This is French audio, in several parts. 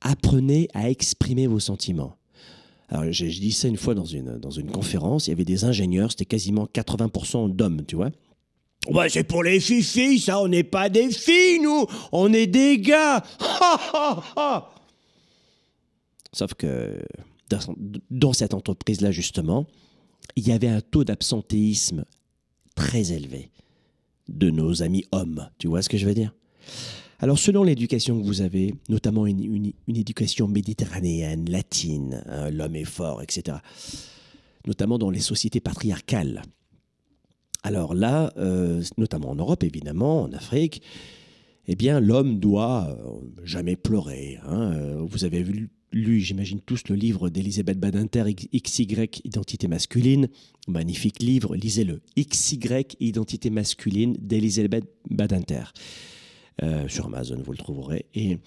apprenez à exprimer vos sentiments. Alors, je, je, dis ça une fois dans une, dans une conférence, il y avait des ingénieurs, c'était quasiment 80% d'hommes, tu vois. Bah, c'est pour les filles, ça, on n'est pas des filles, nous, on est des gars. Sauf que dans cette entreprise-là, justement, il y avait un taux d'absentéisme très élevé de nos amis hommes, tu vois ce que je veux dire alors, selon l'éducation que vous avez, notamment une, éducation méditerranéenne, latine, hein, l'homme est fort, etc., notamment dans les sociétés patriarcales. Alors là, euh, notamment en Europe, évidemment, en Afrique, eh bien, l'homme doit euh, jamais pleurer. Hein. Vous avez lu, j'imagine tous, le livre d'Elisabeth Badinter, XY, Identité masculine. Magnifique livre, lisez-le. XY, Identité masculine d'Elisabeth Badinter. Euh, sur Amazon, vous le trouverez. Et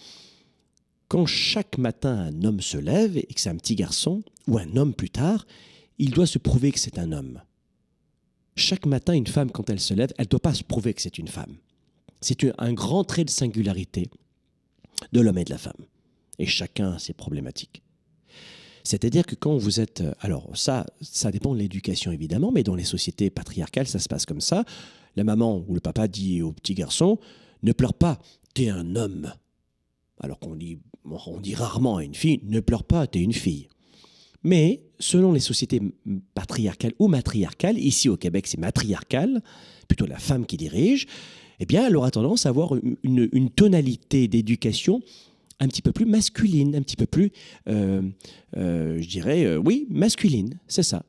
quand chaque matin un homme se lève et que c'est un petit garçon, ou un homme plus tard, il doit se prouver que c'est un homme. Chaque matin, une femme, quand elle se lève, elle ne doit pas se prouver que c'est une femme. C'est un grand trait de singularité de l'homme et de la femme. Et chacun a ses problématiques. C'est-à-dire que quand vous êtes... Euh, alors ça, ça dépend de l'éducation évidemment, mais dans les sociétés patriarcales, ça se passe comme ça. La maman ou le papa dit au petit garçon, ne pleure pas, t'es un homme. Alors qu'on dit, on dit rarement à une fille, ne pleure pas, t'es une fille. Mais selon les sociétés patriarcales ou matriarcales, ici au Québec c'est matriarcal, plutôt la femme qui dirige, eh bien elle aura tendance à avoir une, tonalité d'éducation un petit peu plus masculine, un petit peu plus, euh, euh, je dirais, euh, oui, masculine, c'est ça.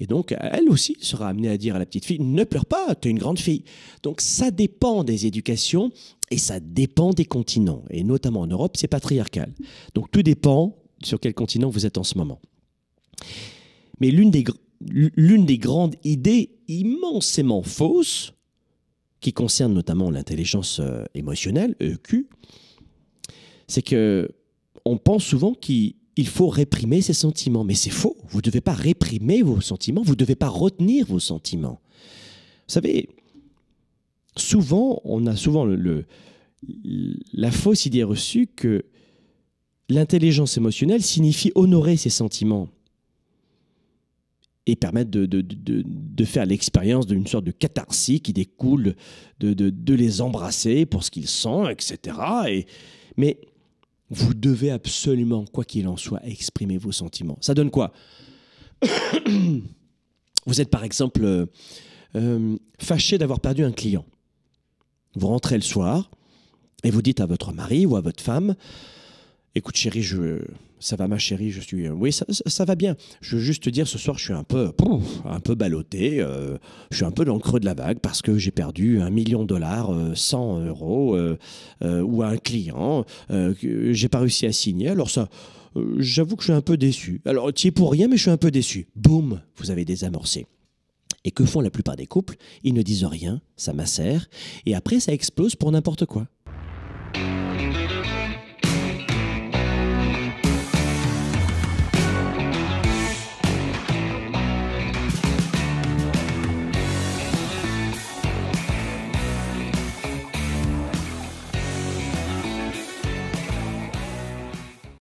Et donc, elle aussi sera amenée à dire à la petite fille, ne pleure pas, tu es une grande fille. Donc, ça dépend des éducations et ça dépend des continents. Et notamment en Europe, c'est patriarcal. Donc, tout dépend sur quel continent vous êtes en ce moment. Mais l'une des, grandes idées immensément fausses, qui concerne notamment l'intelligence euh, émotionnelle, EQ, c'est que on pense souvent qu'il il faut réprimer ses sentiments. Mais c'est faux. Vous ne devez pas réprimer vos sentiments, vous ne devez pas retenir vos sentiments. Vous savez, souvent, on a souvent le, la fausse idée reçue que l'intelligence émotionnelle signifie honorer ses sentiments et permettre de, faire l'expérience d'une sorte de catharsis qui découle de, les embrasser pour ce qu'ils sont, etc. mais vous devez absolument, quoi qu'il en soit, exprimer vos sentiments. Ça donne quoi Vous êtes par exemple euh, euh, fâché d'avoir perdu un client. Vous rentrez le soir et vous dites à votre mari ou à votre femme, écoute chérie, je, ça va ma chérie, je suis euh, oui ça, va bien. Je veux juste te dire ce soir je suis un peu un peu ballotté, euh, je suis un peu dans le creux de la vague parce que j'ai perdu un million de dollars, 100 euh, euros ou un client que j'ai pas réussi à signer. Alors ça j'avoue que je suis un peu déçu. Alors tu es pour rien mais je suis un peu déçu. Boum, vous avez désamorcé. Et que font la plupart des couples Ils ne disent rien, ça macère, et après ça explose pour n'importe quoi.